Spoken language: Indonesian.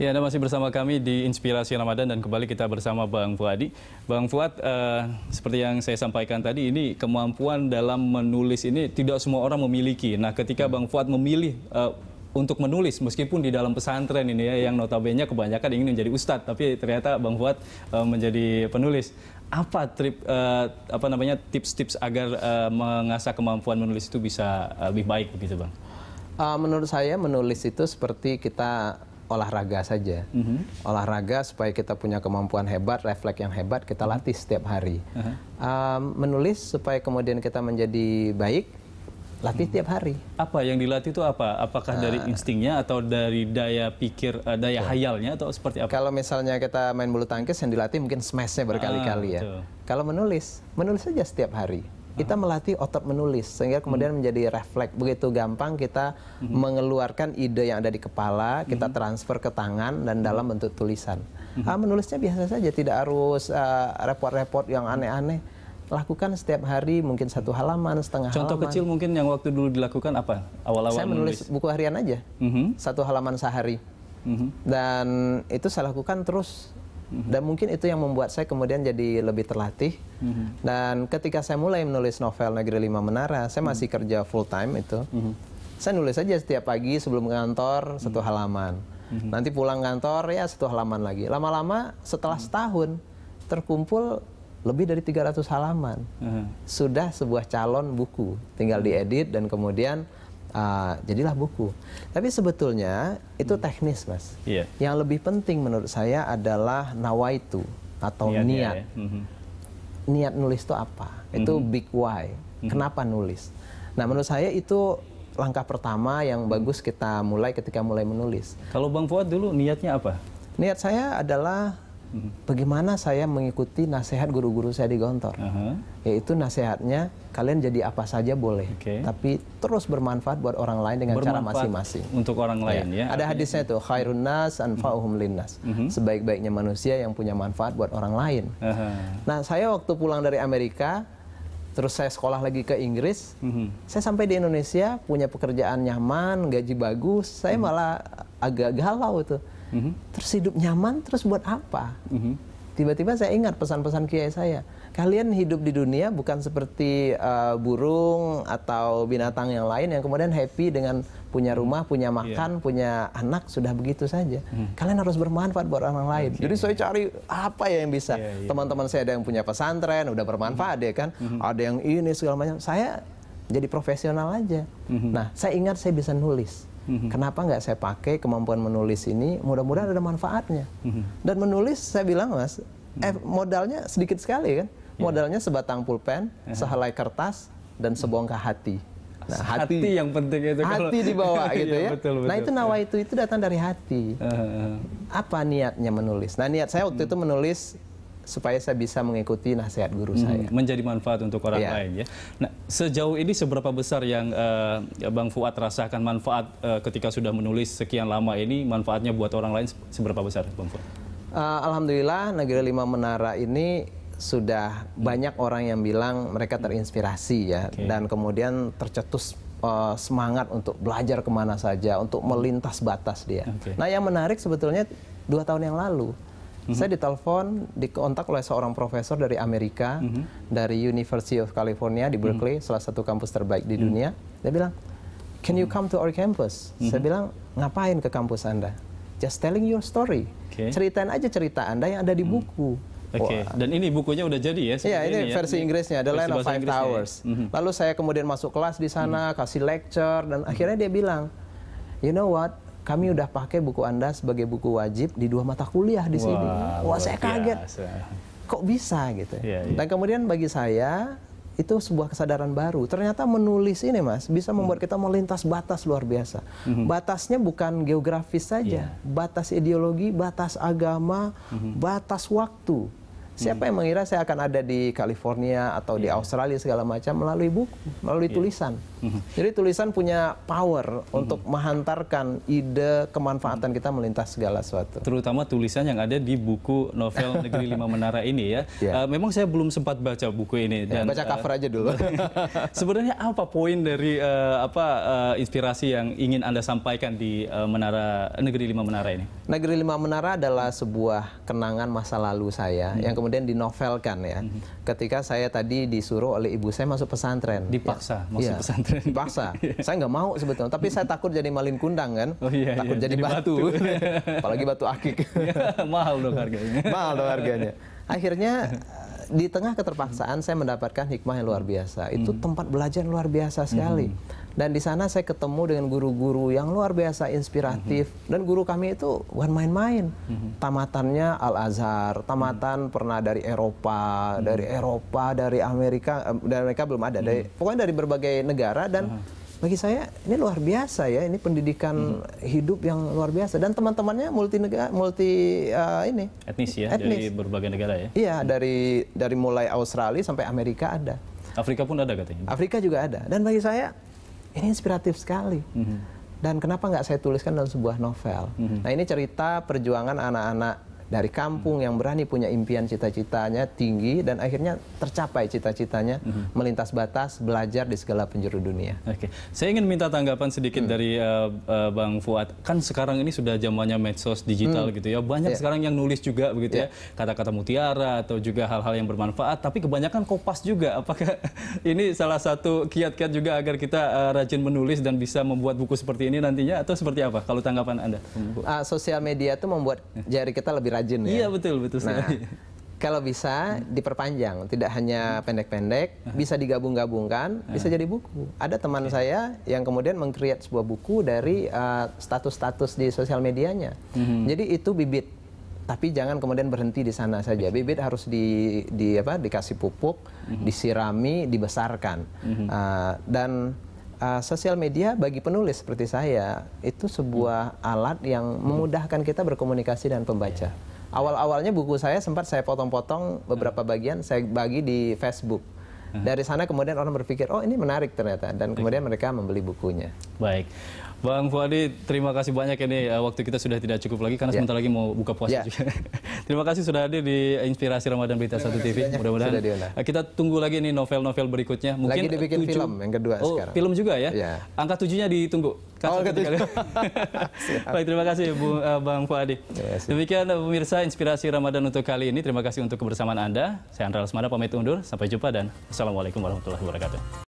Ya, Anda masih bersama kami di Inspirasi Ramadan dan kembali kita bersama Bang Fuadi. Bang Fuad, eh, seperti yang saya sampaikan tadi, ini kemampuan dalam menulis ini tidak semua orang memiliki. Nah, ketika Bang Fuad memilih eh, untuk menulis, meskipun di dalam pesantren ini ya, yang notabene kebanyakan ingin menjadi ustadz, tapi ternyata Bang Fuad eh, menjadi penulis. Apa trip, eh, apa namanya tips-tips agar eh, mengasah kemampuan menulis itu bisa eh, lebih baik begitu, Bang? Eh, menurut saya menulis itu seperti kita olahraga saja. Mm-hmm. Olahraga supaya kita punya kemampuan hebat, refleks yang hebat, kita mhm. latih setiap hari. Uh-huh. Um, menulis supaya kemudian kita menjadi baik, latih hmm. tiap hari. Apa yang dilatih itu apa? Apakah uh, dari ah. instingnya atau dari daya pikir, uh, daya betul. hayalnya atau seperti apa? Kalau misalnya kita main bulu tangkis yang dilatih mungkin smashnya berkali-kali ya. ah, ya. Kalau menulis, menulis saja setiap hari kita melatih otot menulis sehingga kemudian hmm. menjadi refleks begitu gampang kita hmm. mengeluarkan ide yang ada di kepala kita hmm. transfer ke tangan dan dalam bentuk tulisan ah, menulisnya biasa saja tidak harus ah, repot-repot uh, yang aneh-aneh lakukan setiap hari mungkin satu halaman setengah contoh halaman. kecil mungkin yang waktu dulu dilakukan apa awal-awal saya menulis, menulis buku harian aja -hmm. satu halaman sehari -hmm. dan itu saya lakukan terus dan mungkin itu yang membuat saya kemudian jadi lebih terlatih. Mm-hmm. Dan ketika saya mulai menulis novel Negeri Lima Menara, saya masih mm-hmm. kerja full time itu. Mm-hmm. Saya nulis saja setiap pagi sebelum kantor mm-hmm. satu mhm. halaman. Mm-hmm. Nanti pulang kantor ya satu halaman lagi. Lama-lama setelah mm-hmm. setahun terkumpul lebih dari 300 halaman. Mm -hmm. Sudah sebuah calon buku, tinggal mhm. diedit dan kemudian Ah, jadilah buku. Tapi sebetulnya itu hmm. teknis, Mas. Yeah. Yang lebih penting menurut saya adalah nawaitu atau niat. Ya, niat, ya, ya. Mm -hmm. niat nulis itu apa? Itu mm -hmm. big why. Mm -hmm. Kenapa nulis? Nah, menurut saya itu langkah pertama yang hmm. bagus kita mulai ketika mulai menulis. Kalau Bang Fuad dulu niatnya apa? Niat saya adalah bagaimana saya mengikuti nasihat guru-guru saya di Gontor, uh -huh. yaitu nasihatnya kalian jadi apa saja boleh, okay. tapi terus bermanfaat buat orang lain dengan bermanfaat cara masing-masing. Untuk orang lain ya. ya ada hadisnya itu khairun nas anfa'uhum linnas. Uh mhm. -huh. Mhm. Sebaik-baiknya manusia yang punya manfaat buat orang lain. Uh -huh. Nah, saya waktu pulang dari Amerika terus saya sekolah lagi ke Inggris, mm -hmm. saya sampai di Indonesia punya pekerjaan nyaman, gaji bagus, saya mm -hmm. malah agak galau tuh hmm terus hidup nyaman terus buat apa mm-hmm. tiba-tiba saya ingat pesan-pesan kiai saya kalian hidup di dunia bukan seperti uh, burung atau binatang yang lain yang kemudian happy dengan punya mm-hmm. rumah, punya iya. makan, yeah. punya anak sudah begitu saja. Hmm. Kalian harus bermanfaat buat orang lain. Okay. Jadi saya cari apa ya yang bisa. Iya, iya. Teman-teman yeah, yeah. saya ada yang punya pesantren, udah bermanfaat mm -hmm. ya kan. -hmm. Ada yang ini segala macam. Saya jadi profesional aja. -hmm. Nah, saya ingat saya bisa nulis hmm Kenapa nggak saya pakai kemampuan menulis ini? Mudah-mudahan ada manfaatnya. hmm Dan menulis saya bilang mas, mm-hmm. eh, modalnya sedikit sekali kan? Iya. Modalnya sebatang pulpen, sehelai kertas, dan sebongkah hati. Nah, hati, hati yang penting itu hati kalau... dibawa iya, gitu ya. ya. Betul, betul, nah itu nawaitu itu itu datang dari hati. Apa niatnya menulis? Nah niat saya waktu hmm. itu menulis supaya saya bisa mengikuti nasihat guru hmm, saya. Menjadi manfaat untuk orang ya. lain ya. Nah, sejauh ini seberapa besar yang uh, Bang Fuad rasakan manfaat uh, ketika sudah menulis sekian lama ini manfaatnya buat orang lain seberapa besar Bang Fuad? Uh, Alhamdulillah Negeri Lima Menara ini sudah hmm. banyak orang yang bilang mereka terinspirasi ya okay. dan kemudian tercetus uh, semangat untuk belajar kemana saja untuk melintas batas dia. Okay. Nah yang menarik sebetulnya dua tahun yang lalu -hmm. Saya ditelepon, dikontak oleh seorang profesor dari Amerika, mm -hmm. dari University of California di mm-hmm. Berkeley, mm -hmm. salah satu kampus terbaik di mm -hmm. dunia. Dia bilang, "Can you mm-hmm. come to our campus?" Mm -hmm. Saya mm-hmm. bilang, "Ngapain ke kampus Anda?" Just telling your story. Okay. Ceritain aja cerita Anda yang ada di buku. Mm -hmm. Oke, okay. dan ini bukunya udah jadi ya? Iya, ini, ini ya? versi ya? Inggrisnya, The Land of Five ya? Towers. Mm -hmm. Lalu saya kemudian masuk kelas di sana, mm -hmm. kasih lecture, dan akhirnya dia bilang, you know what, kami udah pakai buku Anda sebagai buku wajib di dua mata kuliah di sini. Wah, Wah saya kaget. Biasa. Kok bisa gitu. Ya, ya. Dan kemudian bagi saya itu sebuah kesadaran baru. Ternyata menulis ini, Mas, bisa membuat hmm. kita melintas batas luar biasa. Hmm. Batasnya bukan geografis saja, yeah. batas ideologi, batas agama, mm-hmm. batas waktu. Siapa yang mengira saya akan ada di California atau di iya. Australia segala macam melalui buku, melalui iya. tulisan. Mhm. Jadi tulisan punya power mhm. untuk menghantarkan ide kemanfaatan mhm. kita melintas segala sesuatu. Terutama tulisan yang ada di buku novel Negeri Lima Menara ini ya. Yeah. Iya. Uh, memang saya belum sempat baca buku ini dan baca cover uh, aja dulu. sebenarnya apa poin dari uh, apa uh, inspirasi yang ingin Anda sampaikan di uh, Menara Negeri Lima Menara ini? Negeri Lima Menara adalah sebuah kenangan masa lalu saya hmm. yang kemudian kemudian dinovelkan ya. Mm -hmm. Ketika saya tadi disuruh oleh ibu saya masuk pesantren. Dipaksa ya. masuk ya. pesantren. Dipaksa. Iya. saya nggak mau sebetulnya, tapi saya takut jadi malin kundang kan. Oh, iya, takut iya. jadi, jadi batu. batu. Apalagi batu akik. Iya, mahal dong harganya. mahal dong harganya. Akhirnya di tengah keterpaksaan hmm. saya mendapatkan hikmah yang luar biasa. Itu hmm. tempat belajar luar biasa sekali. Hmm. Dan di sana saya ketemu dengan guru-guru yang luar biasa inspiratif hmm. dan guru kami itu bukan main-main. Hmm. Tamatannya Al Azhar, tamatan hmm. pernah dari Eropa, hmm. dari Eropa, dari Amerika, eh, dari mereka belum ada. Hmm. Dari pokoknya dari berbagai negara dan hmm bagi saya ini luar biasa ya ini pendidikan hmm. hidup yang luar biasa dan teman-temannya multi negara multi uh, ini etnis ya etnis. dari berbagai negara ya iya hmm. dari dari mulai Australia sampai Amerika ada Afrika pun ada katanya Afrika juga ada dan bagi saya ini inspiratif sekali hmm. dan kenapa nggak saya tuliskan dalam sebuah novel hmm. nah ini cerita perjuangan anak-anak dari hmm. kampung yang berani punya impian cita-citanya tinggi dan akhirnya tercapai cita-citanya hmm. melintas batas belajar di segala penjuru dunia. Oke, okay. saya ingin minta tanggapan sedikit hmm. dari uh, uh, Bang Fuad. Kan sekarang ini sudah zamannya medsos digital hmm. gitu ya, banyak yeah. sekarang yang nulis juga begitu yeah. ya kata-kata mutiara atau juga hal-hal yang bermanfaat. Tapi kebanyakan kopas juga. Apakah ini salah satu kiat-kiat juga agar kita uh, rajin menulis dan bisa membuat buku seperti ini nantinya atau seperti apa? Kalau tanggapan anda? Hmm. Uh, sosial media itu membuat ya. jari kita lebih rajin rajin ya. Iya betul betul. Nah, kalau bisa diperpanjang, tidak hanya pendek-pendek, bisa digabung-gabungkan, bisa jadi buku. Ada teman okay. saya yang kemudian mengcreate sebuah buku dari eh, status-status uh, di sosial medianya. Hmm. Jadi itu bibit, tapi jangan kemudian berhenti di sana saja. Bibit harus di, di apa? Dikasih pupuk, hmm. disirami, dibesarkan, hmm. uh, dan uh, sosial media bagi penulis seperti saya itu sebuah mhm. alat yang mhm. memudahkan kita berkomunikasi dan pembaca. Awal-awalnya buku saya sempat saya potong-potong beberapa hmm. bagian saya bagi di Facebook. Hmm. Dari sana kemudian orang berpikir, oh ini menarik ternyata. Dan kemudian mereka membeli bukunya. Baik. Bang Fuadi, terima kasih banyak ini eh, waktu kita sudah tidak cukup lagi karena yeah. sebentar lagi mau buka puasa yeah. juga. terima kasih sudah hadir di Inspirasi Ramadan Berita Satu TV. Mudah-mudahan eh, kita tunggu lagi nih novel-novel berikutnya. Mungkin lagi dibikin tujuh... film yang kedua oh, sekarang. film juga ya? Yeah. Angka tujuhnya ditunggu. Kan oh, ketiga. Baik, terima kasih Bu, uh, Bang Fuadi. Demikian pemirsa Inspirasi Ramadan untuk kali ini. Terima kasih untuk kebersamaan Anda. Saya Andra Lesmana pamit undur. Sampai jumpa dan Assalamualaikum warahmatullahi wabarakatuh.